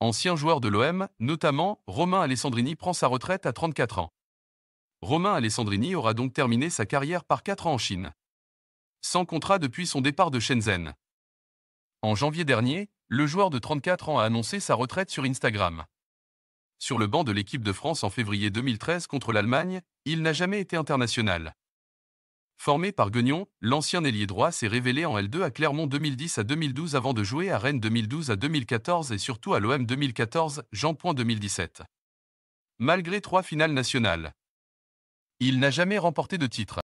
Ancien joueur de l'OM, notamment, Romain Alessandrini prend sa retraite à 34 ans. Romain Alessandrini aura donc terminé sa carrière par 4 ans en Chine. Sans contrat depuis son départ de Shenzhen. En janvier dernier, le joueur de 34 ans a annoncé sa retraite sur Instagram. Sur le banc de l'équipe de France en février 2013 contre l'Allemagne, il n'a jamais été international. Formé par Guignon, l'ancien ailier droit s'est révélé en L2 à Clermont 2010 à 2012 avant de jouer à Rennes 2012 à 2014 et surtout à l'OM 2014, Jean 2017. Malgré trois finales nationales, il n'a jamais remporté de titre.